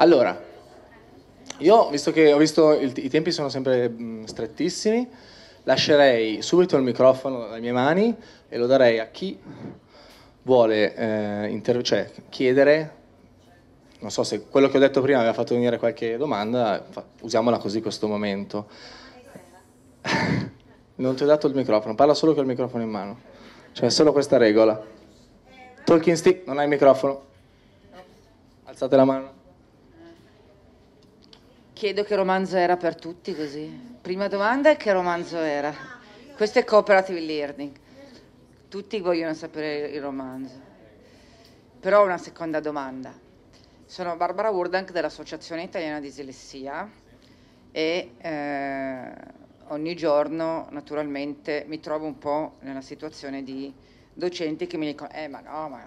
Allora, io visto che ho visto il, i tempi sono sempre mh, strettissimi, lascerei subito il microfono dalle mie mani e lo darei a chi vuole eh, inter- cioè, chiedere, non so se quello che ho detto prima aveva fatto venire qualche domanda, fa- usiamola così questo momento. non ti ho dato il microfono, parla solo con il microfono in mano, c'è cioè, solo questa regola. Talking stick, non hai il microfono. Alzate la mano. Chiedo che romanzo era per tutti così. Prima domanda è che romanzo era. Questo è cooperative learning. Tutti vogliono sapere il romanzo. Però ho una seconda domanda. Sono Barbara Wurdank dell'Associazione Italiana di Dislessia e eh, ogni giorno naturalmente mi trovo un po' nella situazione di docenti che mi dicono eh ma no ma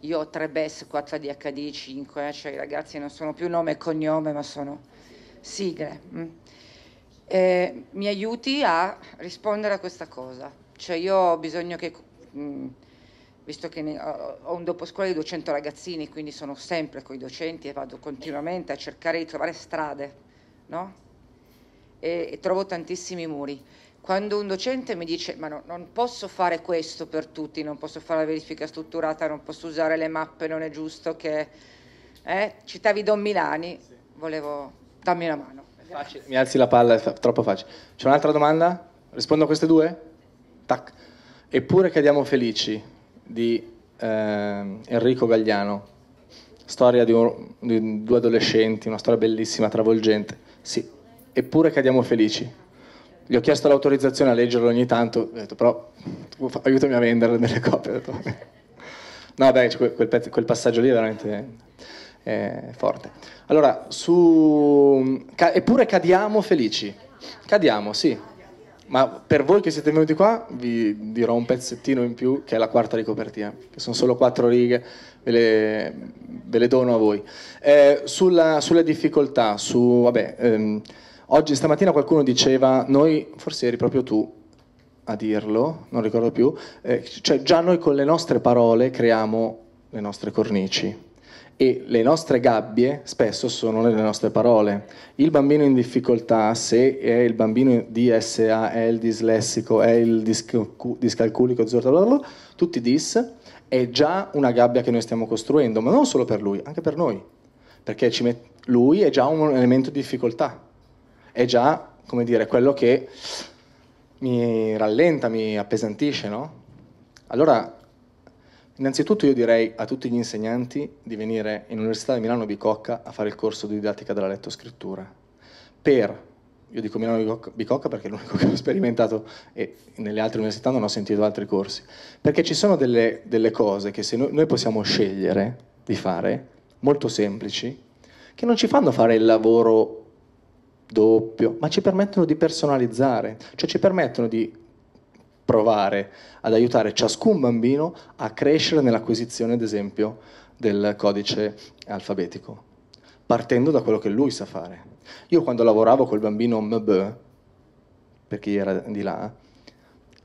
io ho tre BES, quattro ADHD, cinque, eh, cioè i ragazzi non sono più nome e cognome ma sono sigle. Mm. Eh, mi aiuti a rispondere a questa cosa. Cioè io ho bisogno che, mh, mm, visto che ne, ho, un dopo scuola di 200 ragazzini, quindi sono sempre con i docenti e vado continuamente a cercare di trovare strade, no? E, e trovo tantissimi muri. Quando un docente mi dice ma no, non posso fare questo per tutti, non posso fare la verifica strutturata, non posso usare le mappe, non è giusto che... Eh, citavi Don Milani, volevo dammi la mano. Facile, mi alzi la palla, è troppo facile. C'è un'altra domanda? Rispondo a queste due? Tac. Eppure cadiamo felici di eh, Enrico Gagliano, storia di, un, di, due adolescenti, una storia bellissima, travolgente. Sì, eppure cadiamo felici. Gli ho chiesto l'autorizzazione a leggerlo ogni tanto, ho detto però aiutami a vendere delle copie. no, beh, quel, quel, quel passaggio lì è veramente eh, forte. Allora, su... Ca... eppure cadiamo felici. Cadiamo, sì. Ma per voi che siete venuti qua vi dirò un pezzettino in più che è la quarta di copertina, che sono solo quattro righe, ve le, ve le dono a voi. Eh, sulla, sulle difficoltà, su... Vabbè, ehm, oggi stamattina qualcuno diceva, noi, forse eri proprio tu, a dirlo, non ricordo più, eh, cioè già noi con le nostre parole creiamo le nostre cornici e le nostre gabbie spesso sono le nostre parole. Il bambino in difficoltà, se è il bambino DSA, è il dislessico, è il discalculico, tutti i dis, è già una gabbia che noi stiamo costruendo, ma non solo per lui, anche per noi, perché met- lui è già un elemento di difficoltà, è già, come dire, quello che mi rallenta, mi appesantisce, no? Allora Innanzitutto io direi a tutti gli insegnanti di venire in Università di Milano Bicocca a fare il corso di didattica della lettoscrittura. Per, io dico Milano Bicocca perché è l'unico che ho sperimentato e nelle altre università non ho sentito altri corsi, perché ci sono delle, delle cose che se noi, noi possiamo scegliere di fare, molto semplici, che non ci fanno fare il lavoro doppio, ma ci permettono di personalizzare, cioè ci permettono di provare ad aiutare ciascun bambino a crescere nell'acquisizione, ad esempio, del codice alfabetico, partendo da quello che lui sa fare. Io quando lavoravo col bambino MB, per chi era di là,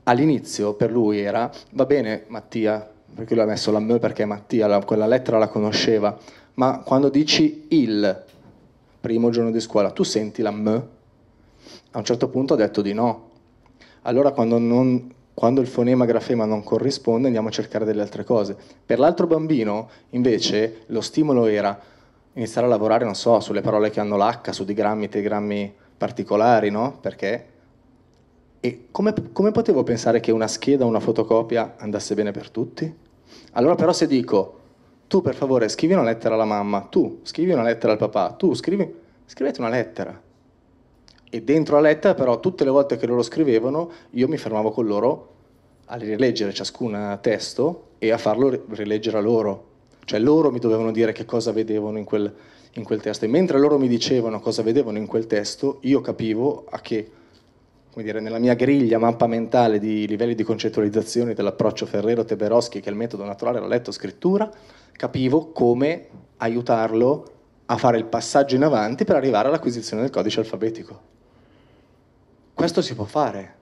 all'inizio per lui era, va bene Mattia, perché lui ha messo la M perché Mattia la, quella lettera la conosceva, ma quando dici il primo giorno di scuola, tu senti la M? A un certo punto ha detto di no. Allora quando non quando il fonema grafema non corrisponde andiamo a cercare delle altre cose. Per l'altro bambino invece lo stimolo era iniziare a lavorare, non so, sulle parole che hanno l'H, su digrammi, tegrammi particolari, no? Perché? E come, come potevo pensare che una scheda, una fotocopia andasse bene per tutti? Allora però se dico, tu per favore scrivi una lettera alla mamma, tu scrivi una lettera al papà, tu scrivi, scrivete una lettera e dentro la lettera però tutte le volte che loro scrivevano io mi fermavo con loro a rileggere ciascun testo e a farlo rileggere a loro. Cioè loro mi dovevano dire che cosa vedevano in quel, in quel testo e mentre loro mi dicevano cosa vedevano in quel testo, io capivo a che, come dire, nella mia griglia mappa mentale di livelli di concettualizzazione dell'approccio Ferrero-Teberoschi, che è il metodo naturale alla letto-scrittura, capivo come aiutarlo a fare il passaggio in avanti per arrivare all'acquisizione del codice alfabetico. Questo si può fare.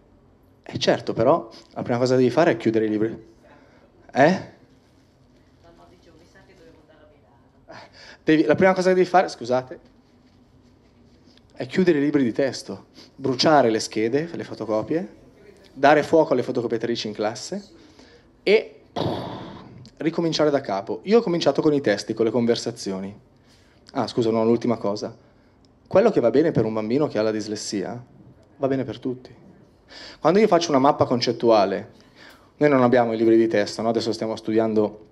Eh certo, però, la prima cosa che devi fare è chiudere i libri. Eh? Devi, la prima cosa che devi fare, scusate, è chiudere i libri di testo, bruciare le schede, le fotocopie, dare fuoco alle fotocopiatrici in classe e ricominciare da capo. Io ho cominciato con i testi, con le conversazioni. Ah, scusa, no, l'ultima cosa. Quello che va bene per un bambino che ha la dislessia, va bene per tutti. Quando io faccio una mappa concettuale, noi non abbiamo i libri di testo, no? adesso stiamo studiando,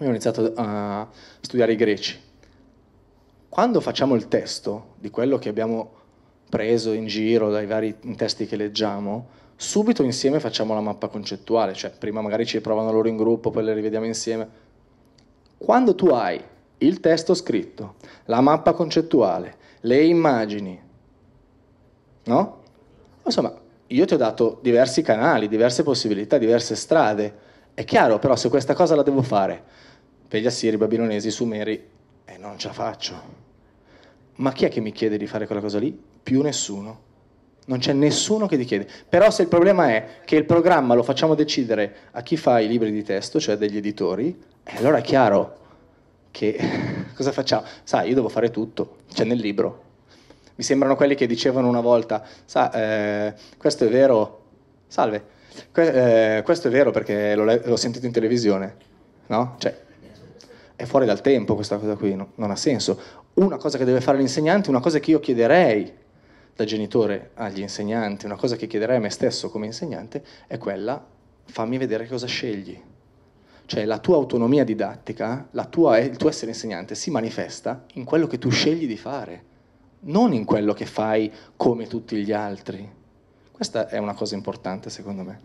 io ho iniziato eh, a studiare i greci. Quando facciamo il testo di quello che abbiamo preso in giro dai vari testi che leggiamo, subito insieme facciamo la mappa concettuale, cioè prima magari ci provano loro in gruppo, poi le rivediamo insieme. Quando tu hai il testo scritto, la mappa concettuale, le immagini, no? Insomma, io ti ho dato diversi canali, diverse possibilità, diverse strade. È chiaro, però, se questa cosa la devo fare per gli assiri, i babilonesi, i sumeri, eh, non ce la faccio. Ma chi è che mi chiede di fare quella cosa lì? Più nessuno. Non c'è nessuno che ti chiede. Però se il problema è che il programma lo facciamo decidere a chi fa i libri di testo, cioè degli editori, eh, allora è chiaro che cosa facciamo? Sai, io devo fare tutto, c'è nel libro, mi sembrano quelli che dicevano una volta, sa, eh, questo è vero, salve, que- eh, questo è vero perché l'ho, l'ho, sentito in televisione, no? Cioè, è fuori dal tempo questa cosa qui, no? non ha senso. Una cosa che deve fare l'insegnante, una cosa che io chiederei da genitore agli insegnanti, una cosa che chiederei a me stesso come insegnante, è quella, fammi vedere cosa scegli cioè la tua autonomia didattica, la tua, il tuo essere insegnante si manifesta in quello che tu scegli di fare non in quello che fai come tutti gli altri. Questa è una cosa importante secondo me.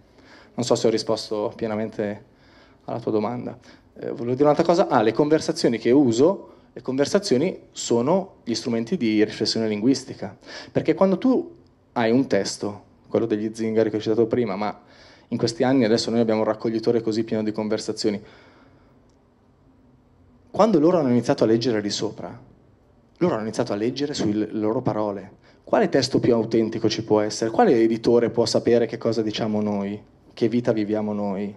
Non so se ho risposto pienamente alla tua domanda. Eh, volevo dire un'altra cosa, ah, le conversazioni che uso, le conversazioni sono gli strumenti di riflessione linguistica, perché quando tu hai un testo, quello degli zingari che ho citato prima, ma in questi anni adesso noi abbiamo un raccoglitore così pieno di conversazioni, quando loro hanno iniziato a leggere di sopra, loro hanno iniziato a leggere sulle loro parole. Quale testo più autentico ci può essere? Quale editore può sapere che cosa diciamo noi? Che vita viviamo noi?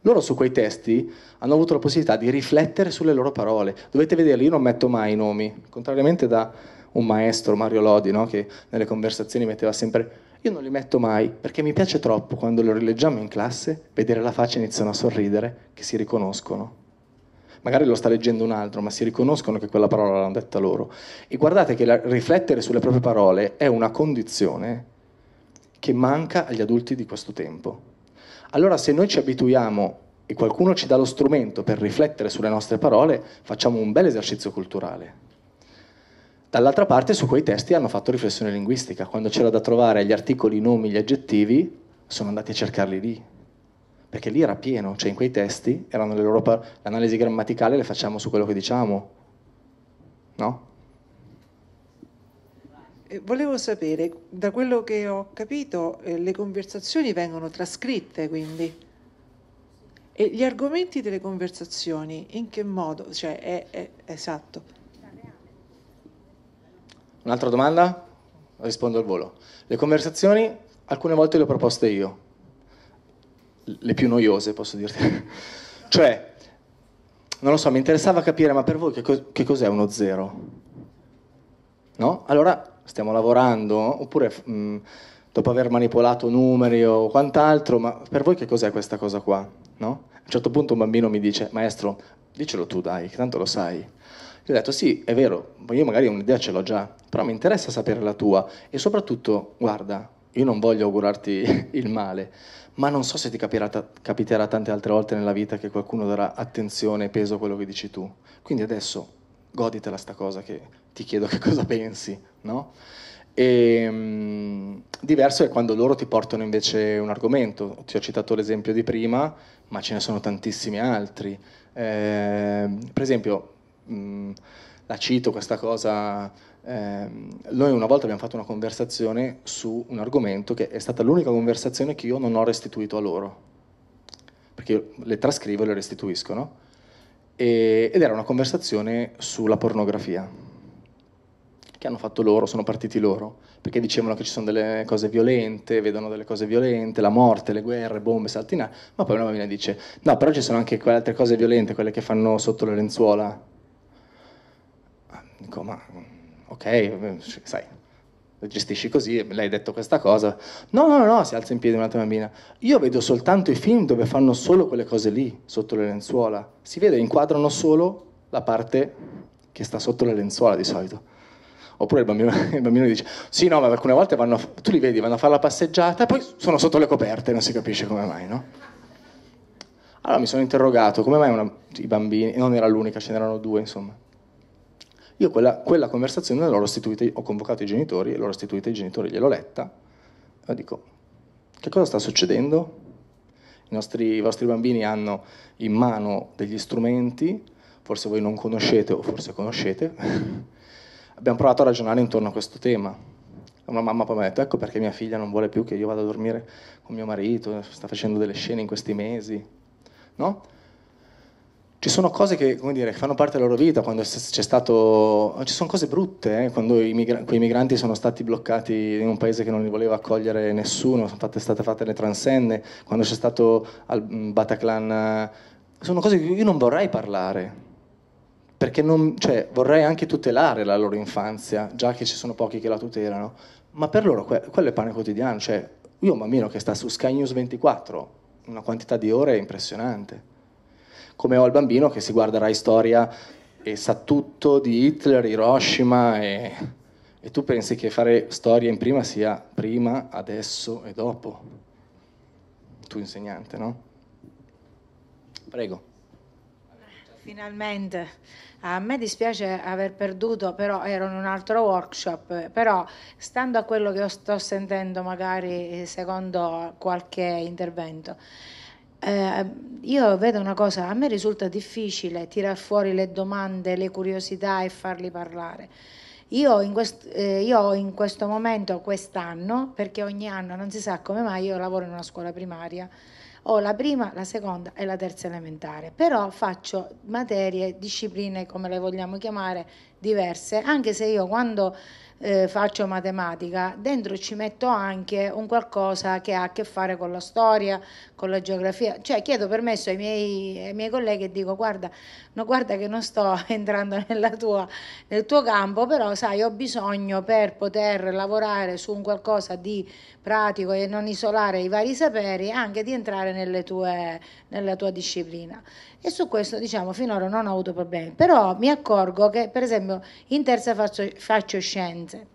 Loro su quei testi hanno avuto la possibilità di riflettere sulle loro parole. Dovete vederli, io non metto mai i nomi, contrariamente da un maestro, Mario Lodi, no? che nelle conversazioni metteva sempre io non li metto mai perché mi piace troppo quando lo rileggiamo in classe vedere la faccia e iniziano a sorridere che si riconoscono magari lo sta leggendo un altro, ma si riconoscono che quella parola l'hanno detta loro. E guardate che la, riflettere sulle proprie parole è una condizione che manca agli adulti di questo tempo. Allora se noi ci abituiamo e qualcuno ci dà lo strumento per riflettere sulle nostre parole, facciamo un bel esercizio culturale. Dall'altra parte su quei testi hanno fatto riflessione linguistica, quando c'era da trovare gli articoli, i nomi, gli aggettivi, sono andati a cercarli lì, perché lì era pieno, cioè in quei testi erano le loro parole, l'analisi grammaticale le facciamo su quello che diciamo, no? Volevo sapere, da quello che ho capito, eh, le conversazioni vengono trascritte quindi. E gli argomenti delle conversazioni, in che modo? Cioè, è, è esatto. Un'altra domanda? Rispondo al volo. Le conversazioni, alcune volte le ho proposte io, le più noiose, posso dirti. cioè, non lo so, mi interessava capire, ma per voi che, cos- che cos'è uno zero? No? Allora stiamo lavorando, oppure mh, mm, dopo aver manipolato numeri o quant'altro, ma per voi che cos'è questa cosa qua? No? A un certo punto un bambino mi dice, maestro, dicelo tu dai, che tanto lo sai. Gli ho detto, sì, è vero, io magari un'idea ce l'ho già, però mi interessa sapere la tua e soprattutto, guarda, io non voglio augurarti il male, ma non so se ti capirà, capiterà tante altre volte nella vita che qualcuno darà attenzione e peso a quello che dici tu. Quindi adesso goditela sta cosa che ti chiedo che cosa pensi, no? E, ehm, mh, diverso è quando loro ti portano invece un argomento, ti ho citato l'esempio di prima, ma ce ne sono tantissimi altri. Eh, per esempio, mh, mm, la cito questa cosa ehm, noi una volta abbiamo fatto una conversazione su un argomento che è stata l'unica conversazione che io non ho restituito a loro, perché le trascrivo e le restituisco, e, ed era una conversazione sulla pornografia, che hanno fatto loro, sono partiti loro, perché dicevano che ci sono delle cose violente, vedono delle cose violente, la morte, le guerre, bombe, salti ma poi una bambina dice, no, però ci sono anche quelle altre cose violente, quelle che fanno sotto le lenzuola. Dico, ma sai, gestisci così, lei ha detto questa cosa. No, no, no, si alza in piedi un'altra bambina. Io vedo soltanto i film dove fanno solo quelle cose lì, sotto le lenzuola. Si vede, inquadrano solo la parte che sta sotto le lenzuola di solito. Oppure il bambino, il bambino dice, sì, no, ma alcune volte vanno, tu li vedi, vanno a fare la passeggiata e poi sono sotto le coperte, non si capisce come mai, no? Allora mi sono interrogato, come mai una, i bambini, non era l'unica, ce n'erano due, insomma io quella, quella conversazione ho convocato i genitori, l'ho restituita ai genitori, gliel'ho letta, e dico, che cosa sta succedendo? I, nostri, I vostri bambini hanno in mano degli strumenti, forse voi non conoscete o forse conoscete. Abbiamo provato a ragionare intorno a questo tema. Una mamma poi mi ha detto, ecco perché mia figlia non vuole più che io vada a dormire con mio marito, sta facendo delle scene in questi mesi. No? ci sono cose che dire, fanno parte della loro vita, quando c'è stato... ci sono cose brutte, eh? quando migra- quei migranti sono stati bloccati in un paese che non li voleva accogliere nessuno, sono fatte, state fatte le transenne, quando c'è stato al mm, Bataclan... Sono cose che io non vorrei parlare, perché non, cioè, vorrei anche tutelare la loro infanzia, già che ci sono pochi che la tutelano, ma per loro que- quello è pane quotidiano, cioè io ho un bambino che sta su Sky News 24, una quantità di ore impressionante come ho il bambino che si guarda Rai Storia e sa tutto di Hitler, Hiroshima e, e tu pensi che fare storia in prima sia prima, adesso e dopo. Tu insegnante, no? Prego. Finalmente, a me dispiace aver perduto, però ero in un altro workshop, però stando a quello che sto sentendo magari eh, secondo qualche intervento, eh, io vedo una cosa, a me risulta difficile tirar fuori le domande, le curiosità e farli parlare. Io in, quest, eh, io in questo momento, quest'anno, perché ogni anno non si sa come mai, io lavoro in una scuola primaria, ho la prima, la seconda e la terza elementare, però faccio materie, discipline, come le vogliamo chiamare, diverse, anche se io quando eh, faccio matematica, dentro ci metto anche un qualcosa che ha a che fare con la storia, con la geografia. Cioè chiedo permesso ai miei, ai miei colleghi e dico guarda, no, guarda che non sto entrando tua, nel tuo campo, però sai ho bisogno per poter lavorare su un qualcosa di pratico e non isolare i vari saperi anche di entrare nelle tue, nella tua disciplina. E su questo diciamo finora non ho avuto problemi, però mi accorgo che per esempio in terza faccio, faccio scienza scienze.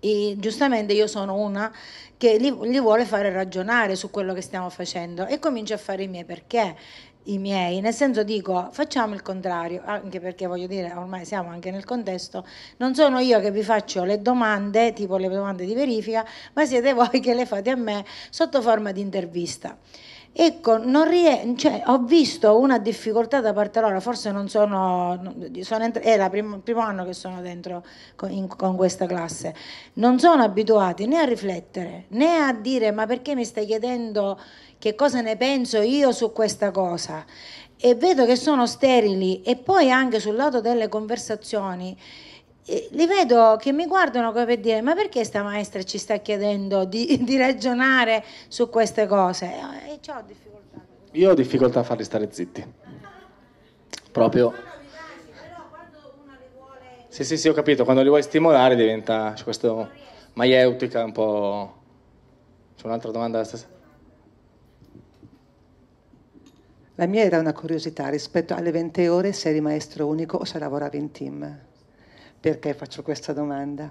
E giustamente io sono una che li, li vuole fare ragionare su quello che stiamo facendo e comincio a fare i miei perché i miei, nel senso dico facciamo il contrario, anche perché voglio dire ormai siamo anche nel contesto, non sono io che vi faccio le domande, tipo le domande di verifica, ma siete voi che le fate a me sotto forma di intervista. Ecco, rie- cioè, ho visto una difficoltà da parte loro, forse non sono, sono entr- è il prim- primo anno che sono dentro con, in, con, questa classe, non sono abituati né a riflettere né a dire ma perché mi stai chiedendo che cosa ne penso io su questa cosa e vedo che sono sterili e poi anche sul lato delle conversazioni li vedo che mi guardano come per dire ma perché sta maestra ci sta chiedendo di, di ragionare su queste cose e ho difficoltà io ho difficoltà a farli stare zitti proprio sì sì sì ho capito quando li vuoi stimolare diventa c'è questo maieutica un po' c'è un'altra domanda stessa la mia era una curiosità rispetto alle 20 ore se eri maestro unico o se lavoravi in team perché faccio questa domanda?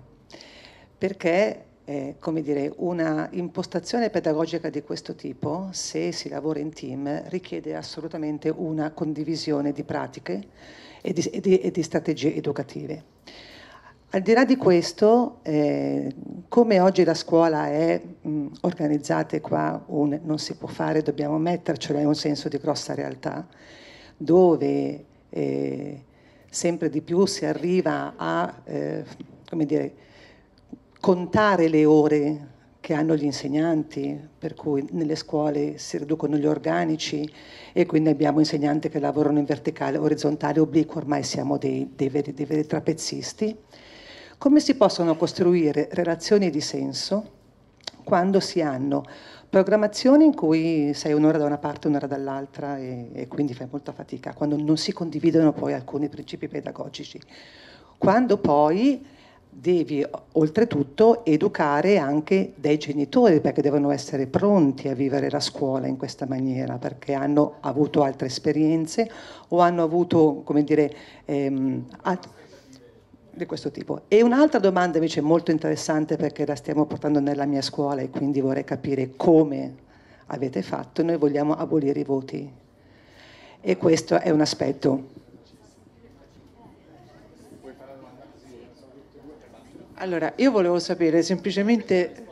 Perché eh, come dire, una impostazione pedagogica di questo tipo, se si lavora in team, richiede assolutamente una condivisione di pratiche e di, e di, e di strategie educative. Al di là di questo, eh, come oggi la scuola è mh, organizzata, e qua un non si può fare, dobbiamo mettercelo in un senso di grossa realtà, dove eh, sempre di più si arriva a eh, dire, contare le ore che hanno gli insegnanti, per cui nelle scuole si riducono gli organici e quindi abbiamo insegnanti che lavorano in verticale, orizzontale, obliquo, ormai siamo dei, dei, veri, dei veri trapezzisti. Come si possono costruire relazioni di senso quando si hanno programmazioni in cui sei un'ora da una parte, un'ora dall'altra e, e, quindi fai molta fatica, quando non si condividono poi alcuni principi pedagogici, quando poi devi oltretutto educare anche dei genitori perché devono essere pronti a vivere la scuola in questa maniera, perché hanno avuto altre esperienze o hanno avuto, come dire, ehm, altri di questo tipo. E un'altra domanda invece molto interessante perché la stiamo portando nella mia scuola e quindi vorrei capire come avete fatto, noi vogliamo abolire i voti. E questo è un aspetto. Allora, io volevo sapere semplicemente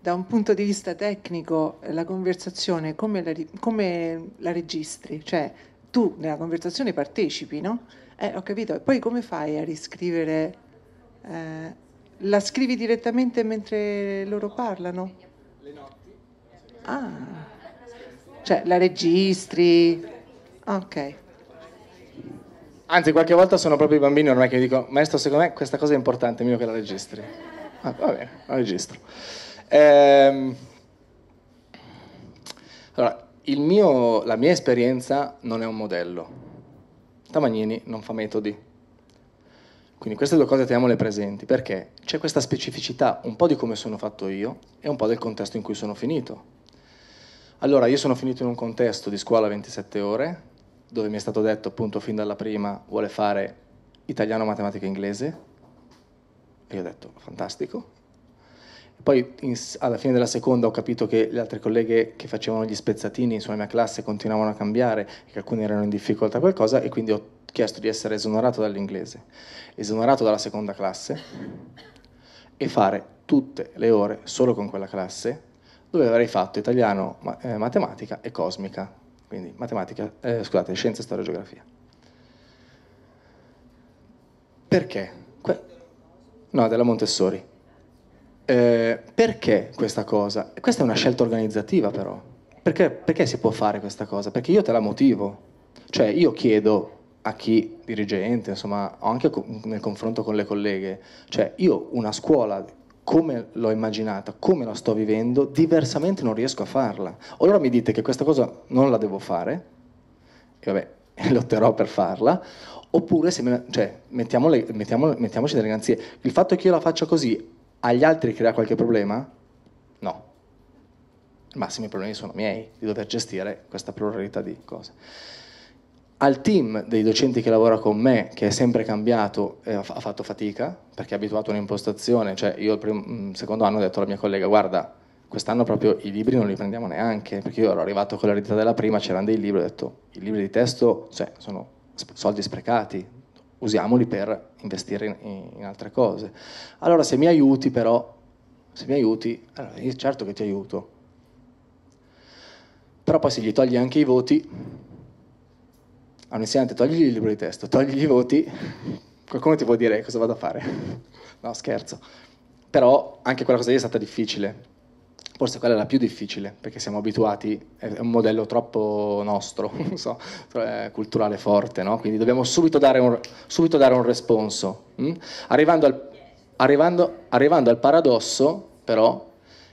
da un punto di vista tecnico la conversazione come la, come la registri, cioè tu nella conversazione partecipi, no? Eh, ho capito. E poi come fai a riscrivere? Eh, la scrivi direttamente mentre loro parlano? Le notti. Ah, cioè la registri. Ah, ok. Anzi, qualche volta sono proprio i bambini ormai che dicono, maestro, secondo me questa cosa è importante, è meglio che la registri. Ah, va bene, la registro. Ehm, allora, mio, la mia esperienza non è un modello Tamagnini non fa metodi. Quindi queste due cose teniamole presenti, perché c'è questa specificità un po' di come sono fatto io e un po' del contesto in cui sono finito. Allora, io sono finito in un contesto di scuola 27 ore, dove mi è stato detto appunto fin dalla prima vuole fare italiano, matematica e inglese, e io ho detto fantastico, poi in, alla fine della seconda ho capito che le altre colleghe che facevano gli spezzatini insomma, nella mia classe continuavano a cambiare che alcuni erano in difficoltà qualcosa e quindi ho chiesto di essere esonerato dall'inglese, esonerato dalla seconda classe e fare tutte le ore solo con quella classe dove avrei fatto italiano, ma, eh, matematica e cosmica, quindi matematica, eh, scusate, scienza, storia e geografia. Perché? Que- no, della Montessori. Eh, perché questa cosa? Questa è una scelta organizzativa però. Perché, perché si può fare questa cosa? Perché io te la motivo. Cioè io chiedo a chi dirigente, insomma, anche nel confronto con le colleghe, cioè io una scuola come l'ho immaginata, come la sto vivendo, diversamente non riesco a farla. Allora mi dite che questa cosa non la devo fare, e vabbè, lotterò per farla, oppure se me, cioè, mettiamole, mettiamole, mettiamoci delle garanzie. Il fatto che io la faccia così agli altri crea qualche problema? No. I massimi problemi sono miei, di dover gestire questa pluralità di cose. Al team dei docenti che lavora con me, che è sempre cambiato, eh, ha fatto fatica, perché è abituato a un'impostazione, cioè io il primo, mm, secondo anno ho detto alla mia collega, guarda, quest'anno proprio i libri non li prendiamo neanche, perché io ero arrivato con l'eredità della prima, c'erano dei libri, ho detto, i libri di testo cioè, sono soldi sprecati, usiamoli per investire in, in altre cose. Allora se mi aiuti però, se mi aiuti, allora io certo che ti aiuto. Però poi se gli togli anche i voti, a un insegnante togli il libro di testo, togli i voti, qualcuno ti può dire cosa vado a fare. No, scherzo. Però anche quella cosa lì è stata difficile, Forse quella è la più difficile, perché siamo abituati, è un modello troppo nostro, so, culturale forte, no? quindi dobbiamo subito dare un, subito dare un responso. Hm? Arrivando, al, arrivando, arrivando, al, paradosso, però,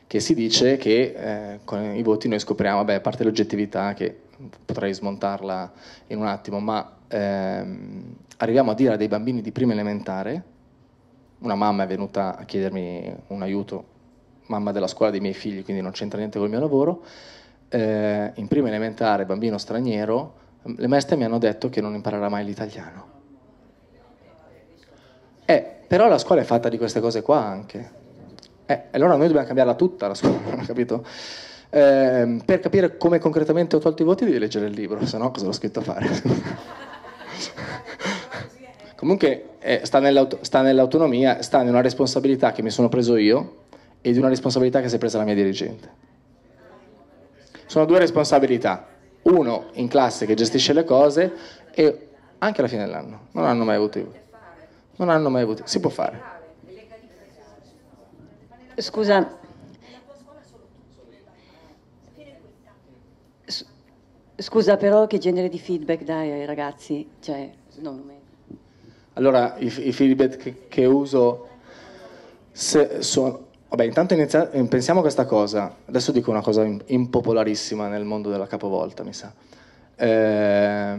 che si dice che eh, con i voti noi scopriamo, vabbè, a parte l'oggettività, che potrei smontarla in un attimo, ma ehm, arriviamo a dire a dei bambini di prima elementare, una mamma è venuta a chiedermi un aiuto mamma della scuola dei miei figli, quindi non c'entra niente col mio lavoro, eh, in prima elementare, bambino straniero, le maestre mi hanno detto che non imparerà mai l'italiano. Eh, però la scuola è fatta di queste cose qua anche. Eh, allora noi dobbiamo cambiarla tutta la scuola, capito? Eh, per capire come concretamente ho tolto i voti devi leggere il libro, se no cosa l'ho scritto a fare? Comunque eh, sta, nell'aut- sta nell'autonomia, sta nella responsabilità che mi sono preso io, e di una responsabilità che si è presa la mia dirigente. Sono due responsabilità, uno in classe che gestisce le cose e anche alla fine dell'anno, non hanno mai avuto Non hanno mai avuto, si può fare. Scusa, Scusa, però che genere di feedback dai ai ragazzi? Cioè, non... Allora, i, i feedback che, che uso sono Vabbè, intanto inizia... pensiamo a questa cosa. Adesso dico una cosa impopolarissima nel mondo della capovolta, mi sa. Eh,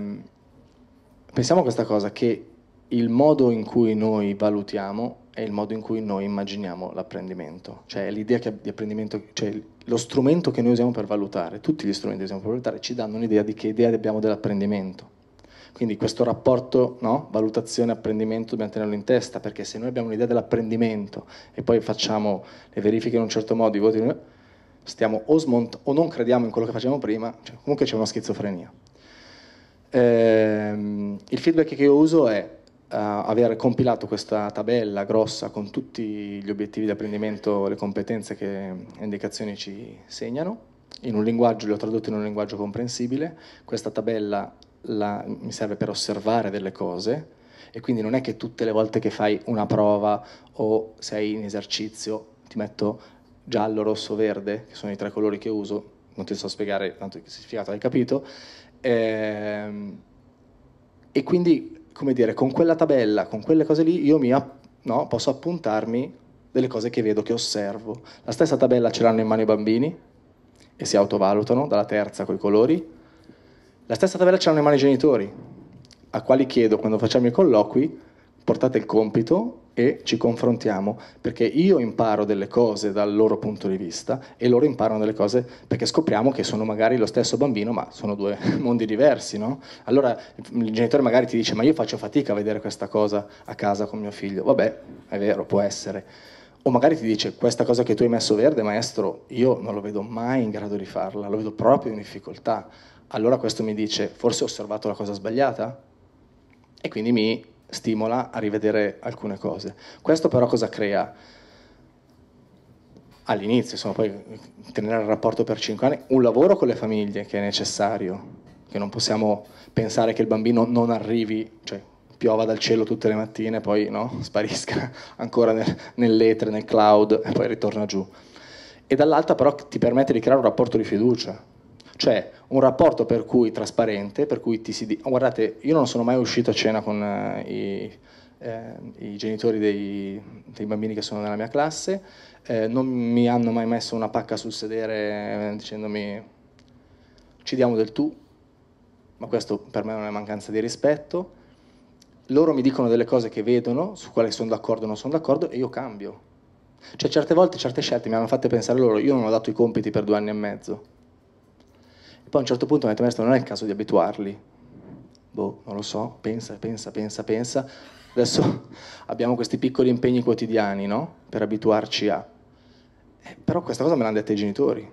pensiamo a questa cosa, che il modo in cui noi valutiamo è il modo in cui noi immaginiamo l'apprendimento, cioè l'idea di apprendimento, cioè lo strumento che noi usiamo per valutare, tutti gli strumenti che usiamo per valutare ci danno un'idea di che idea abbiamo dell'apprendimento. Quindi questo rapporto no? valutazione-apprendimento dobbiamo tenerlo in testa, perché se noi abbiamo un'idea dell'apprendimento e poi facciamo le verifiche in un certo modo, i voti, stiamo o, smont- o non crediamo in quello che facevamo prima, cioè comunque c'è una schizofrenia. Ehm, il feedback che io uso è uh, aver compilato questa tabella grossa con tutti gli obiettivi di apprendimento, le competenze che le indicazioni ci segnano, in un linguaggio, le ho tradotte in un linguaggio comprensibile, questa tabella la, mi serve per osservare delle cose e quindi non è che tutte le volte che fai una prova o sei in esercizio ti metto giallo, rosso, verde, che sono i tre colori che uso, non ti so spiegare, tanto il significato hai capito, ehm, e quindi, come dire, con quella tabella, con quelle cose lì, io mi app- no, posso appuntarmi delle cose che vedo, che osservo. La stessa tabella ce l'hanno in mano i bambini e si autovalutano dalla terza con i colori, la stessa tabella ce l'hanno in mano i genitori, a quali chiedo quando facciamo i colloqui portate il compito e ci confrontiamo, perché io imparo delle cose dal loro punto di vista e loro imparano delle cose perché scopriamo che sono magari lo stesso bambino, ma sono due mondi diversi, no? Allora il genitore magari ti dice "Ma io faccio fatica a vedere questa cosa a casa con mio figlio". Vabbè, è vero, può essere. O magari ti dice "Questa cosa che tu hai messo verde, maestro, io non lo vedo mai in grado di farla, lo vedo proprio in difficoltà" allora questo mi dice forse ho osservato la cosa sbagliata e quindi mi stimola a rivedere alcune cose. Questo però cosa crea? All'inizio, insomma, poi tenere il rapporto per 5 anni, un lavoro con le famiglie che è necessario, che non possiamo pensare che il bambino non arrivi, cioè piova dal cielo tutte le mattine, poi no, sparisca ancora nel, nell'etere, nel cloud e poi ritorna giù. E dall'altra però ti permette di creare un rapporto di fiducia, cioè un rapporto per cui trasparente, per cui ti si... Di... Guardate, io non sono mai uscito a cena con eh, i, eh, i, genitori dei, dei, bambini che sono nella mia classe, eh, non mi hanno mai messo una pacca sul sedere eh, dicendomi ci diamo del tu, ma questo per me non è mancanza di rispetto. Loro mi dicono delle cose che vedono, su quali sono d'accordo o non sono d'accordo, e io cambio. Cioè certe volte certe scelte mi hanno fatto pensare loro, io non ho dato i compiti per due anni e mezzo poi a un certo punto mi ha detto, maestro, non è il caso di abituarli. Boh, non lo so, pensa, pensa, pensa, pensa. Adesso abbiamo questi piccoli impegni quotidiani, no? Per abituarci a... Eh, però questa cosa me l'hanno detta i genitori.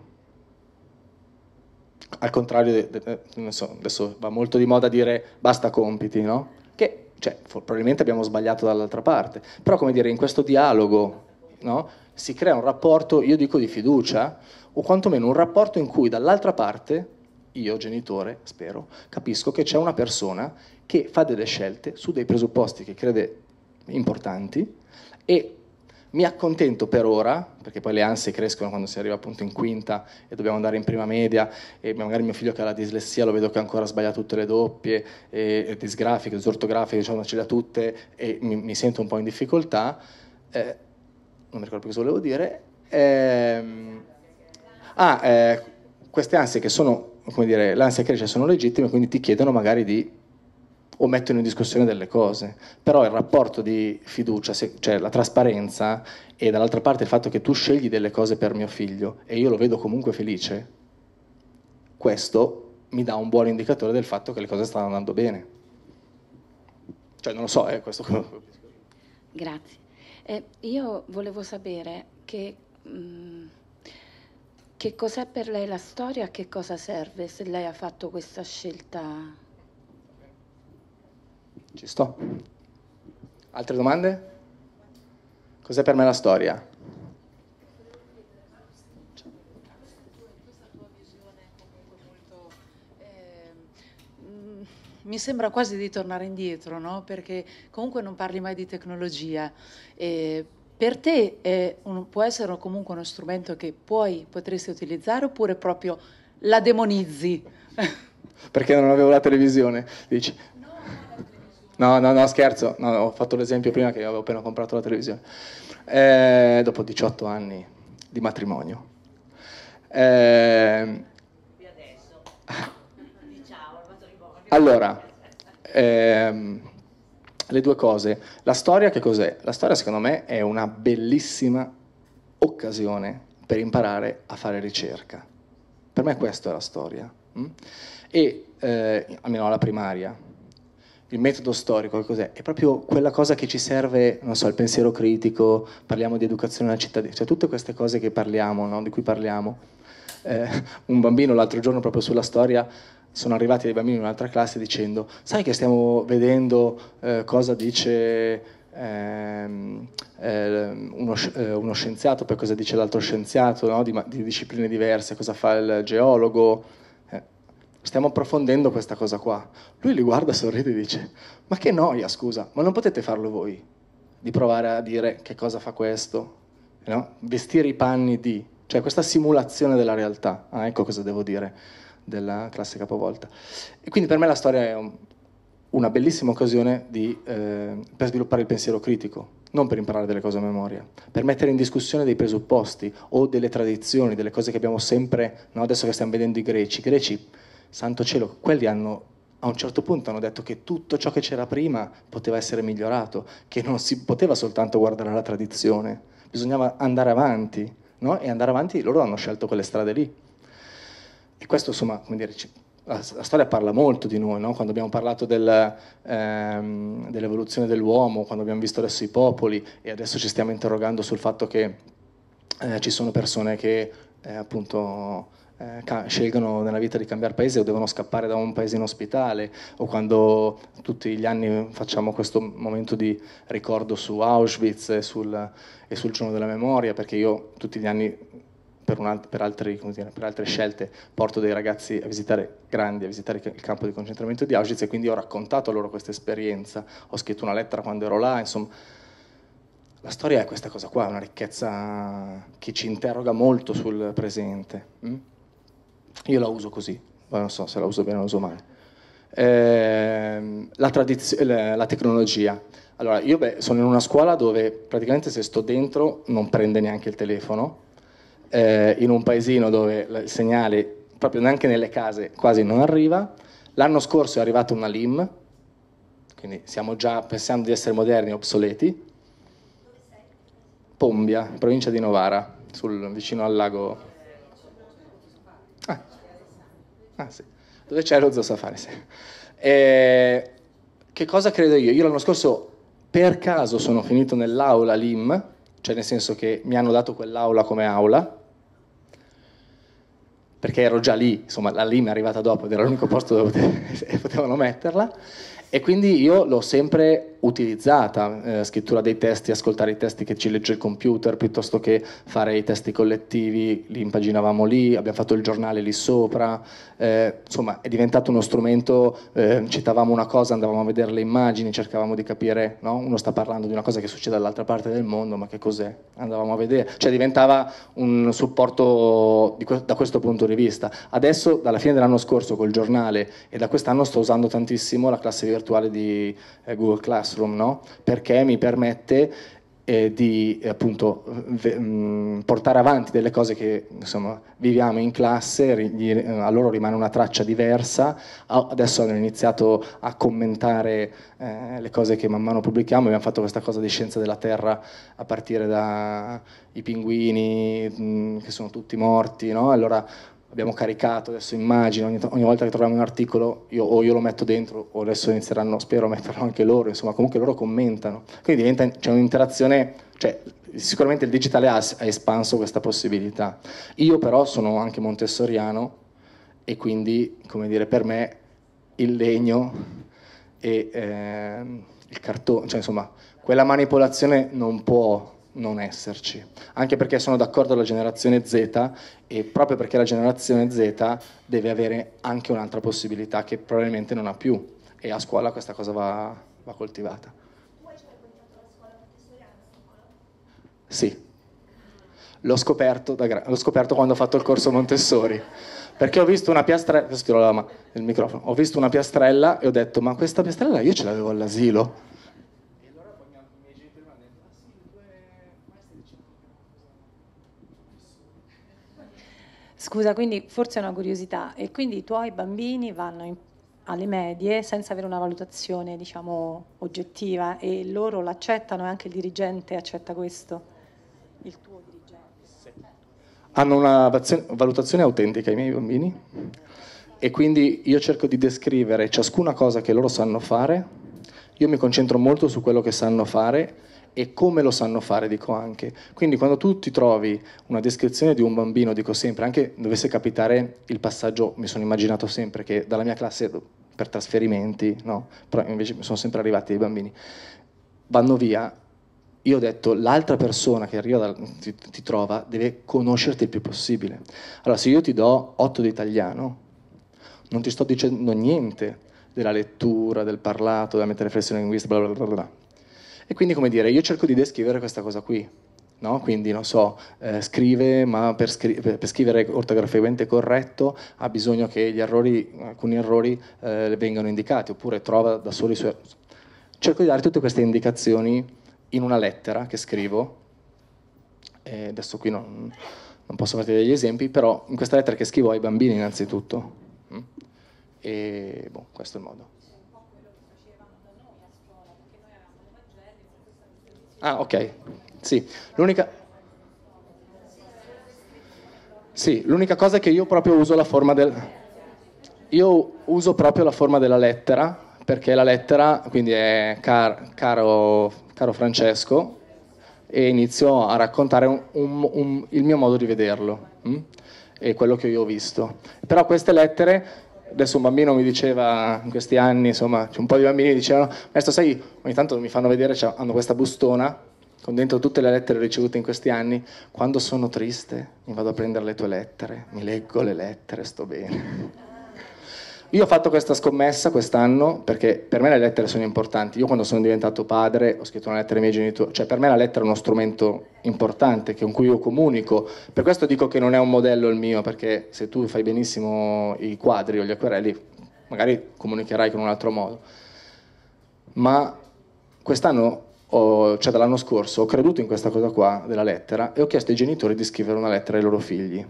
Al contrario, de, de, de, so, adesso va molto di moda dire basta compiti, no? Che, cioè, probabilmente abbiamo sbagliato dall'altra parte. Però, come dire, in questo dialogo, no? Si crea un rapporto, io dico di fiducia, o quantomeno un rapporto in cui dall'altra parte io genitore, spero, capisco che c'è una persona che fa delle scelte su dei presupposti che crede importanti e mi accontento per ora, perché poi le ansie crescono quando si arriva appunto in quinta e dobbiamo andare in prima media e magari mio figlio che ha la dislessia lo vedo che ancora sbaglia tutte le doppie, e, e disgrafiche, disortografiche, diciamo ce le ha tutte e mi, mi, sento un po' in difficoltà, eh, non mi ricordo più cosa volevo dire. Eh, ah, eh, queste ansie che sono come dire, l'ansia e crescita sono legittime, quindi ti chiedono magari di o mettono in discussione delle cose, però il rapporto di fiducia, cioè la trasparenza e dall'altra parte il fatto che tu scegli delle cose per mio figlio e io lo vedo comunque felice, questo mi dà un buon indicatore del fatto che le cose stanno andando bene. Cioè non lo so, è eh, questo. Grazie. Eh, io volevo sapere che... Mh mm, che cos'è per lei la storia? A che cosa serve se lei ha fatto questa scelta? Ci sto. Altre domande? Cos'è per me la storia? Ehm, mi sembra quasi di tornare indietro, no? perché comunque non parli mai di tecnologia. E per te un, può essere comunque uno strumento che puoi, potresti utilizzare oppure proprio la demonizzi? Perché non avevo la televisione, dici? No, no, no, scherzo, no, ho fatto l'esempio prima che avevo appena comprato la televisione. Eh, dopo 18 anni di matrimonio. Eh, allora, ehm, le due cose. La storia che cos'è? La storia secondo me è una bellissima occasione per imparare a fare ricerca. Per me questa è la storia. Mm? E eh, almeno alla primaria, il metodo storico che cos'è? È proprio quella cosa che ci serve, non so, il pensiero critico, parliamo di educazione alla cittadinanza, cioè tutte queste cose che parliamo, no? di cui parliamo. Eh, un bambino l'altro giorno proprio sulla storia sono arrivati dei bambini in un'altra classe dicendo sai che stiamo vedendo eh, cosa dice ehm, ehm, uno, eh, uno, scienziato per cosa dice l'altro scienziato no? di, di, discipline diverse, cosa fa il geologo. Eh, stiamo approfondendo questa cosa qua. Lui li guarda, sorride e dice ma che noia scusa, ma non potete farlo voi? Di provare a dire che cosa fa questo? No? Vestire i panni di... Cioè questa simulazione della realtà, ah, ecco cosa devo dire della classe capovolta. E quindi per me la storia è un, una bellissima occasione di, eh, per sviluppare il pensiero critico, non per imparare delle cose a memoria, per mettere in discussione dei presupposti o delle tradizioni, delle cose che abbiamo sempre, no? adesso che stiamo vedendo i greci, i greci, santo cielo, quelli hanno a un certo punto hanno detto che tutto ciò che c'era prima poteva essere migliorato, che non si poteva soltanto guardare alla tradizione, bisognava andare avanti, no? e andare avanti loro hanno scelto quelle strade lì. E questo, insomma, come dire, la, la storia parla molto di noi, no? quando abbiamo parlato del, ehm, dell'evoluzione dell'uomo, quando abbiamo visto adesso i popoli e adesso ci stiamo interrogando sul fatto che eh, ci sono persone che eh, appunto eh, scelgono nella vita di cambiare paese o devono scappare da un paese in ospitale o quando tutti gli anni facciamo questo momento di ricordo su Auschwitz e sul, e sul giorno della memoria perché io tutti gli anni per, alt per, altri, dire, per, altre scelte porto dei ragazzi a visitare grandi, a visitare il campo di concentramento di Auschwitz e quindi ho raccontato loro questa esperienza, ho scritto una lettera quando ero là, insomma la storia è questa cosa qua, è una ricchezza che ci interroga molto sul presente. Mm? Io la uso così, poi non so se la uso bene o la uso male. Eh, la, la, tecnologia. Allora, io beh, sono in una scuola dove praticamente se sto dentro non prende neanche il telefono, eh, in un paesino dove il segnale proprio neanche nelle case quasi non arriva. L'anno scorso è arrivata una LIM, quindi siamo già pensando di essere moderni e obsoleti. Pombia, provincia di Novara, sul, vicino al lago... Ah. ah sì, dove c'è lo zoo safari, sì. E che cosa credo io? Io l'anno scorso per caso sono finito nell'aula LIM, cioè nel senso che mi hanno dato quell'aula come aula, perché ero già lì, insomma la LIM è arrivata dopo ed era l'unico posto dove potevano metterla e quindi io l'ho sempre utilizzata, eh, scrittura dei testi, ascoltare i testi che ci legge il computer, piuttosto che fare i testi collettivi, li impaginavamo lì, abbiamo fatto il giornale lì sopra, eh, insomma è diventato uno strumento, eh, citavamo una cosa, andavamo a vedere le immagini, cercavamo di capire, no? uno sta parlando di una cosa che succede dall'altra parte del mondo, ma che cos'è? Andavamo a vedere, cioè diventava un supporto que- da questo punto di vista. Adesso, dalla fine dell'anno scorso col giornale e da quest'anno sto usando tantissimo la classe virtuale, virtuale di eh, Google Classroom, no? perché mi permette eh, di appunto, mh, mm, portare avanti delle cose che insomma, viviamo in classe, ri, gli, eh, a loro rimane una traccia diversa, adesso hanno iniziato a commentare eh, le cose che man mano pubblichiamo, abbiamo fatto questa cosa di scienza della Terra a partire dai pinguini mh, mm, che sono tutti morti, no? allora abbiamo caricato, adesso immagini, ogni, ogni, volta che troviamo un articolo io, o io lo metto dentro o adesso inizieranno, spero, a metterlo anche loro, insomma comunque loro commentano. Quindi diventa, c'è cioè, un'interazione, cioè, sicuramente il digitale ha, ha espanso questa possibilità. Io però sono anche montessoriano e quindi, come dire, per me il legno e eh, il cartone, cioè insomma, quella manipolazione non può non esserci, anche perché sono d'accordo con la generazione Z e proprio perché la generazione Z deve avere anche un'altra possibilità che probabilmente non ha più e a scuola questa cosa va, va coltivata. Sì, l'ho scoperto, gra- l'ho scoperto quando ho fatto il corso Montessori perché ho visto una piastrella, ho visto una piastrella e ho detto ma questa piastrella io ce l'avevo all'asilo Scusa, quindi forse è una curiosità, e quindi i tuoi bambini vanno in, alle medie senza avere una valutazione, diciamo, oggettiva e loro l'accettano e anche il dirigente accetta questo? Il tuo dirigente? Sì. Hanno una valutazione autentica i miei bambini e quindi io cerco di descrivere ciascuna cosa che loro sanno fare, io mi concentro molto su quello che sanno fare e come lo sanno fare, dico anche. Quindi quando tu ti trovi una descrizione di un bambino, dico sempre, anche dovesse capitare il passaggio, mi sono immaginato sempre che dalla mia classe per trasferimenti, no, però invece mi sono sempre arrivati dei bambini, vanno via, io ho detto l'altra persona che arriva da, ti, ti, trova deve conoscerti il più possibile. Allora se io ti do 8 di italiano, non ti sto dicendo niente della lettura, del parlato, della mettere riflessione linguistica, bla bla bla bla e quindi, come dire, io cerco di descrivere questa cosa qui. No? Quindi, non so, eh, scrive, ma per, scri- per, scrivere ortograficamente corretto ha bisogno che errori, alcuni errori eh, vengano indicati, oppure trova da soli i suoi... Cerco di dare tutte queste indicazioni in una lettera che scrivo, e adesso qui non, non posso farti degli esempi, però in questa lettera che scrivo ai bambini innanzitutto. Mm? E boh, questo è il modo. Ah, ok. Sì, l'unica... Sì, l'unica cosa è che io proprio uso la forma del... Io uso proprio la forma della lettera, perché la lettera, quindi è car, caro, caro, Francesco, e inizio a raccontare un, un, un, il mio modo di vederlo mm? e quello che io ho visto. Però queste lettere adesso un bambino mi diceva in questi anni, insomma, un po' di bambini mi dicevano, maestro sai, ogni tanto mi fanno vedere, cioè, hanno questa bustona con dentro tutte le lettere ricevute in questi anni, quando sono triste mi vado a prendere le tue lettere, mi leggo le lettere, sto bene. Io ho fatto questa scommessa quest'anno perché per me le lettere sono importanti. Io quando sono diventato padre ho scritto una lettera ai miei genitori, cioè per me la lettera è uno strumento importante con cui io comunico. Per questo dico che non è un modello il mio, perché se tu fai benissimo i quadri o gli acquerelli, magari comunicherai con un altro modo. Ma quest'anno, cioè dall'anno scorso, ho creduto in questa cosa qua della lettera e ho chiesto ai genitori di scrivere una lettera ai loro figli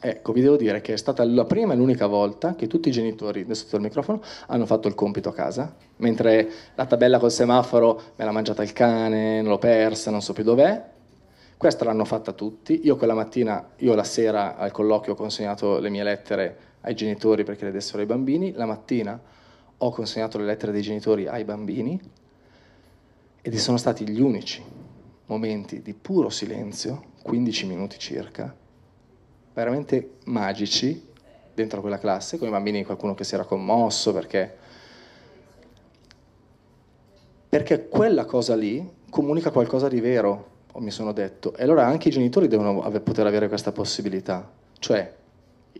Ecco, vi devo dire che è stata la prima e l'unica volta che tutti i genitori, adesso il microfono, hanno fatto il compito a casa, mentre la tabella col semaforo me l'ha mangiata il cane, l'ho persa, non so più dov'è. Questa l'hanno fatta tutti. Io quella mattina, io la sera al colloquio ho consegnato le mie lettere ai genitori perché le dessero ai bambini, la mattina ho consegnato le lettere dei genitori ai bambini ed sono stati gli unici momenti di puro silenzio, 15 minuti circa, veramente magici dentro quella classe, con i bambini qualcuno che si era commosso perché... Perché quella cosa lì comunica qualcosa di vero, mi sono detto. E allora anche i genitori devono aver, poter avere questa possibilità. Cioè,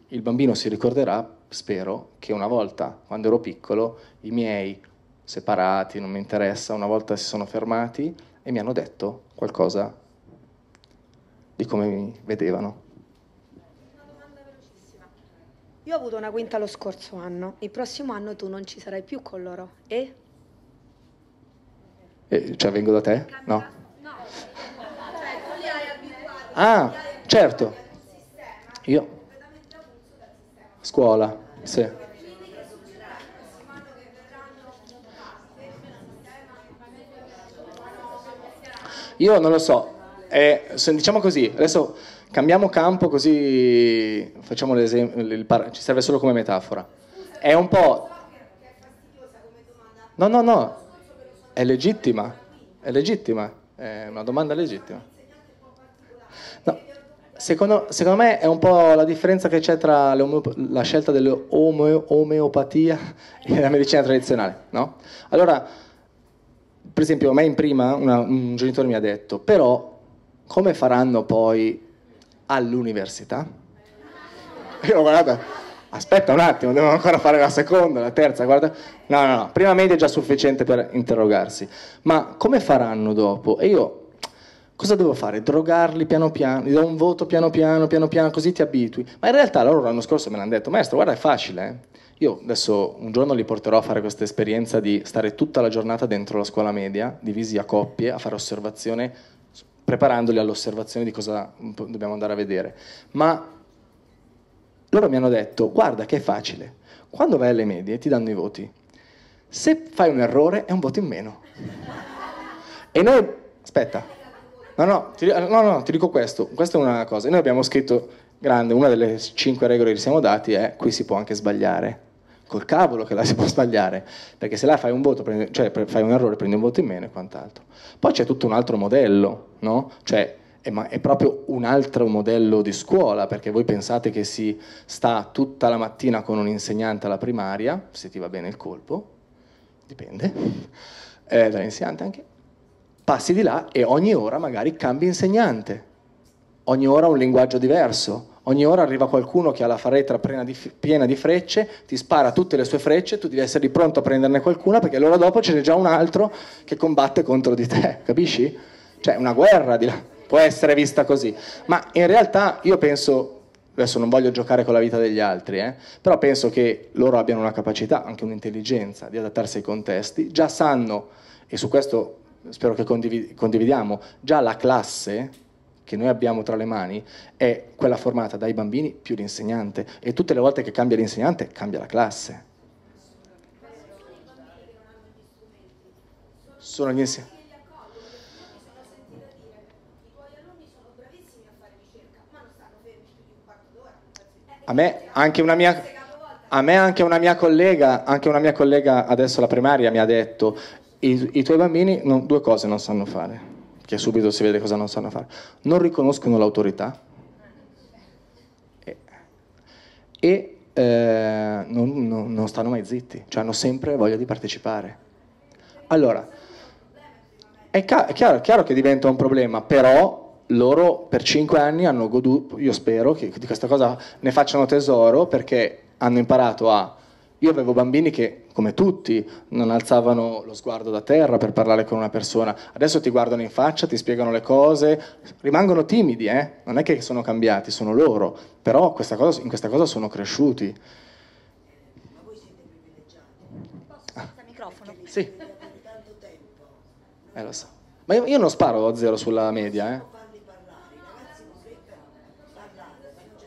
il bambino si ricorderà, spero, che una volta, quando ero piccolo, i miei separati, non mi interessa, una volta si sono fermati e mi hanno detto qualcosa di come mi vedevano. Io ho avuto una quinta lo scorso anno, il prossimo anno tu non ci sarai più con loro e? Eh, cioè vengo da te? No. No. Cioè, ah, certo. Io. Scuola, sì. Io non lo so, eh, diciamo così, adesso Cambiamo campo così facciamo l'esempio, ci serve solo come metafora. È un po'... No, no, no, è legittima, è legittima, è una domanda legittima. No, secondo, secondo, me è un po' la differenza che c'è tra la scelta dell'omeopatia e la medicina tradizionale, no? Allora, per esempio, a me in prima una, un genitore mi ha detto, però come faranno poi all'università. Io l'ho guardata, aspetta un attimo, devo ancora fare la seconda, la terza, guarda. No, no, no, prima media è già sufficiente per interrogarsi. Ma come faranno dopo? E io cosa devo fare? Drogarli piano piano, gli do un voto piano piano, piano piano, così ti abitui. Ma in realtà loro l'anno scorso me l'hanno detto, maestro, guarda, è facile. Eh? Io adesso un giorno li porterò a fare questa esperienza di stare tutta la giornata dentro la scuola media, divisi a coppie, a fare osservazione preparandoli all'osservazione di cosa mm, dobbiamo andare a vedere. Ma loro mi hanno detto, guarda che è facile, quando vai alle medie ti danno i voti, se fai un errore è un voto in meno. e noi, aspetta, no no, ti, no, no, ti dico questo, questa è una cosa, noi abbiamo scritto grande, una delle cinque regole che ci siamo dati è qui si può anche sbagliare col cavolo che la si può sbagliare, perché se là fai un voto, cioè fai un errore, prendi un voto in meno e quant'altro. Poi c'è tutto un altro modello, no? Cioè è, ma, è proprio un altro modello di scuola, perché voi pensate che si sta tutta la mattina con un insegnante alla primaria, se ti va bene il colpo, dipende, eh, dall'insegnante anche, passi di là e ogni ora magari cambi insegnante, ogni ora un linguaggio diverso, Ogni ora arriva qualcuno che ha la faretra piena di, piena di frecce, ti spara tutte le sue frecce, tu devi essere pronto a prenderne qualcuna perché l'ora dopo ce n'è già un altro che combatte contro di te, capisci? Cioè una guerra di là. può essere vista così, ma in realtà io penso adesso non voglio giocare con la vita degli altri, eh? però penso che loro abbiano una capacità, anche un'intelligenza di adattarsi ai contesti, già sanno, e su questo spero che condividiamo, già la classe che noi abbiamo tra le mani è quella formata dai bambini più l'insegnante e tutte le volte che cambia l'insegnante cambia la classe. Sono gli insegnanti. A me, una mia, a me anche una mia, collega, anche una mia collega adesso alla primaria mi ha detto i, i tuoi bambini non, due cose non sanno fare che subito si vede cosa non sanno fare, non riconoscono l'autorità e, e eh, non, non, non stanno mai zitti, cioè hanno sempre voglia di partecipare. Allora, è, chiaro, è chiaro, che diventa un problema, però loro per cinque anni hanno goduto, io spero che di questa cosa ne facciano tesoro perché hanno imparato a... Io avevo bambini che come tutti, non alzavano lo sguardo da terra per parlare con una persona, adesso ti guardano in faccia, ti spiegano le cose, rimangono timidi, eh? non è che sono cambiati, sono loro, però questa cosa, in questa cosa sono cresciuti. Ma voi siete privilegiati. Posso ah. Sì. Tanto tempo. Eh lo so. Ma io, io non sparo a zero sulla media, eh?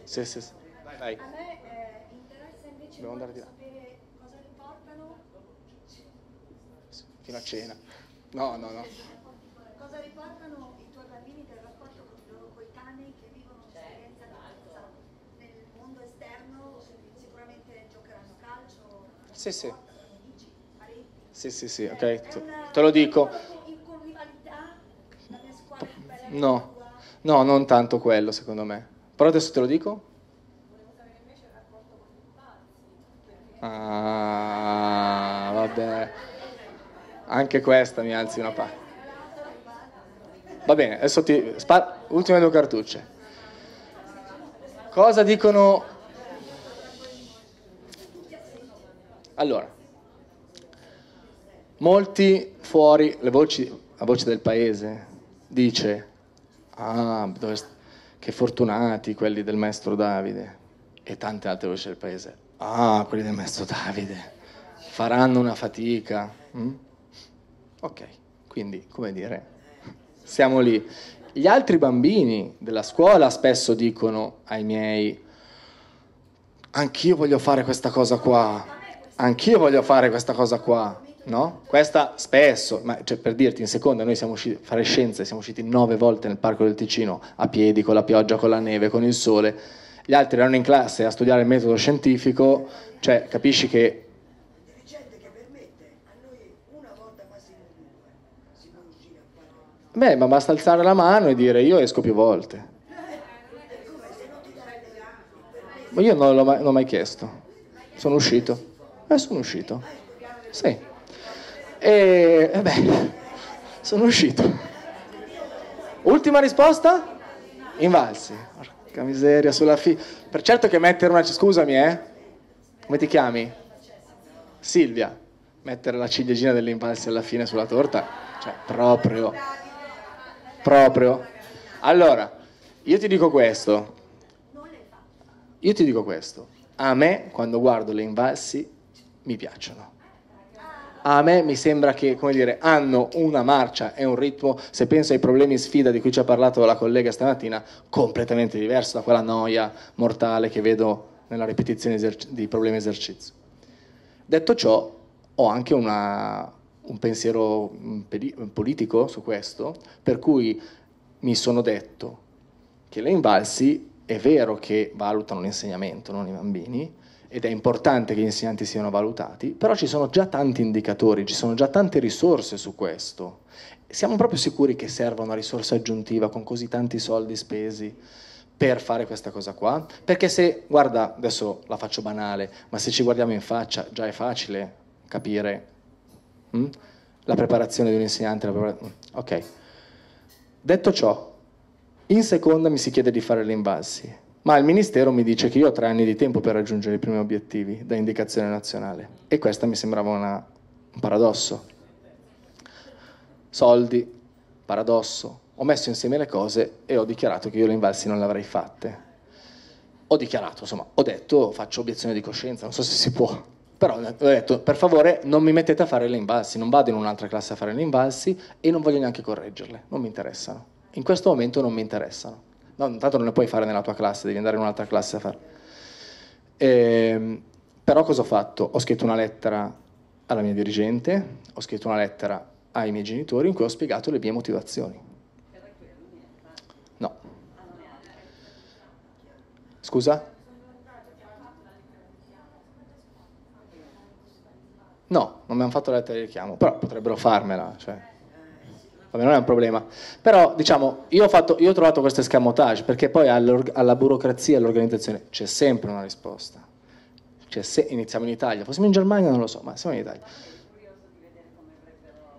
Sì, sì, sì. Vai, vai. A me eh, interessa invece... Dobbiamo andare di là. fino a cena. No, no, no. Cosa ricordano i tuoi bambini del rapporto con i loro coetanei che vivono un'esperienza diversa nel mondo esterno? Sicuramente giocheranno calcio, sì, sì. amici, parenti. Sì, sì, sì, ok, te lo dico. No, no, non tanto quello secondo me. Però adesso te lo dico. Ah, vabbè. Anche questa mi alzi una palla. Va bene, adesso ti... Spar- ultime due cartucce. Cosa dicono... Allora, molti fuori, voci, la voce del paese dice, ah, che fortunati quelli del maestro Davide, e tante altre voci del paese, ah, quelli del maestro Davide, faranno una fatica. Mm? Ok, quindi come dire, siamo lì. Gli altri bambini della scuola spesso dicono ai miei, anch'io voglio fare questa cosa qua, anch'io voglio fare questa cosa qua, no? Questa spesso, ma cioè, per dirti in seconda, noi siamo usciti, fare scienze, siamo usciti nove volte nel parco del Ticino, a piedi, con la pioggia, con la neve, con il sole, gli altri erano in classe a studiare il metodo scientifico, cioè capisci che Beh, ma basta alzare la mano e dire io esco più volte. Ma io non l'ho mai, non l'ho mai chiesto. Sono uscito. Eh, sono uscito. Sì. E eh, beh, sono uscito. Ultima risposta? Invalsi. Porca miseria, sulla fi... Per certo che mettere una... Scusami, eh. Come ti chiami? Silvia. Mettere la ciliegina dell'invalsi alla fine sulla torta. Cioè, proprio... Proprio. Allora, io ti dico questo. Io ti dico questo. A me, quando guardo le invalsi, mi piacciono. A me mi sembra che, come dire, hanno una marcia e un ritmo, se penso ai problemi sfida di cui ci ha parlato la collega stamattina, completamente diverso da quella noia mortale che vedo nella ripetizione di problemi esercizio. Detto ciò, ho anche una un pensiero mm, politico su questo, per cui mi sono detto che le invalsi è vero che valutano l'insegnamento, non i bambini, ed è importante che gli insegnanti siano valutati, però ci sono già tanti indicatori, ci sono già tante risorse su questo. Siamo proprio sicuri che serva una risorsa aggiuntiva con così tanti soldi spesi per fare questa cosa qua? Perché se, guarda, adesso la faccio banale, ma se ci guardiamo in faccia già è facile capire Mm? La preparazione di un insegnante. Preparazione... Mm, ok. Detto ciò, in seconda mi si chiede di fare gli invasi, ma il Ministero mi dice che io ho tre anni di tempo per raggiungere i primi obiettivi da indicazione nazionale. E questa mi sembrava una... un paradosso. Soldi, paradosso. Ho messo insieme le cose e ho dichiarato che io le invalsi non le avrei fatte. Ho dichiarato, insomma, ho detto, faccio obiezione di coscienza, non so se si può. Però eh, ho detto, per favore non mi mettete a fare le invalsi, non vado in un'altra classe a fare le invalsi e non voglio neanche correggerle, non mi interessano. In questo momento non mi interessano. No, intanto non le puoi fare nella tua classe, devi andare in un'altra classe a fare. E, ehm, però cosa ho fatto? Ho scritto una lettera alla mia dirigente, ho scritto una lettera ai miei genitori in cui ho spiegato le mie motivazioni. No. Scusa? No, non mi hanno fatto la lettera di richiamo, però potrebbero farmela, cioè. Vabbè, non è un problema. Però, diciamo, io ho, fatto, io ho trovato questo escamotage, perché poi alla burocrazia, all'organizzazione, c'è sempre una risposta. Cioè, se iniziamo in Italia, fossimo in Germania non lo so, ma siamo in Italia.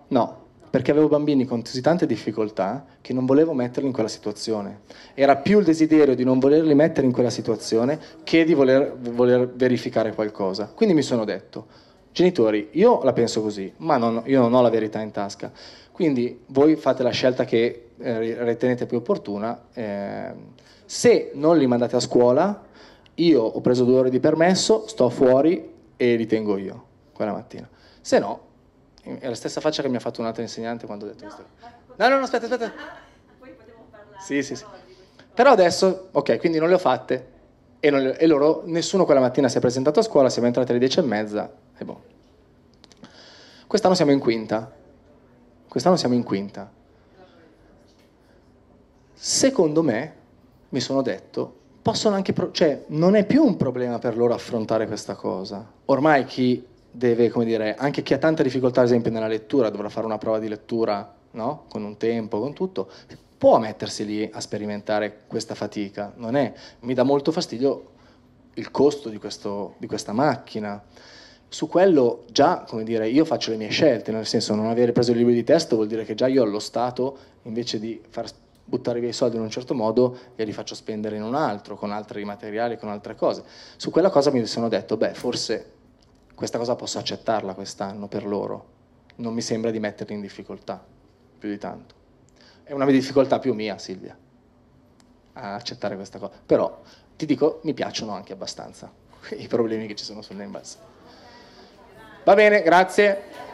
No, perché avevo bambini con così tante difficoltà che non volevo metterli in quella situazione. Era più il desiderio di non volerli mettere in quella situazione che di voler, voler verificare qualcosa. Quindi mi sono detto, Genitori, io la penso così, ma non, io non ho la verità in tasca. Quindi voi fate la scelta che eh, ritenete più opportuna. Eh, se non li mandate a scuola, io ho preso due ore di permesso, sto fuori e li tengo io quella mattina. Se no, è la stessa faccia che mi ha fatto un'altra insegnante quando ho detto no, questo. No, no, no, aspetta, aspetta. Ah, poi potevo parlare. Sì, sì, sì. Però adesso, ok, quindi non le ho fatte. E, le, e loro, nessuno quella mattina si è presentato a scuola, siamo entrati alle 10 e mezza e boh. Quest'anno siamo in quinta. Quest'anno siamo in quinta. Secondo me, mi sono detto, possono anche... Pro- cioè, non è più un problema per loro affrontare questa cosa. Ormai chi deve, come dire, anche chi ha tante difficoltà, ad esempio, nella lettura, dovrà fare una prova di lettura, no? Con un tempo, con tutto, può mettersi lì a sperimentare questa fatica. Non è... Mi dà molto fastidio il costo di, questo, di questa macchina su quello già, come dire, io faccio le mie scelte, nel senso non avere preso il libro di testo vuol dire che già io allo Stato, invece di far buttare via i soldi in un certo modo glieli faccio spendere in un altro, con altri materiali, con altre cose. Su quella cosa mi sono detto, beh, forse questa cosa posso accettarla quest'anno per loro, non mi sembra di metterli in difficoltà, più di tanto. È una difficoltà più mia, Silvia, a accettare questa cosa. Però, ti dico, mi piacciono anche abbastanza i problemi che ci sono sulle Va bene, grazie.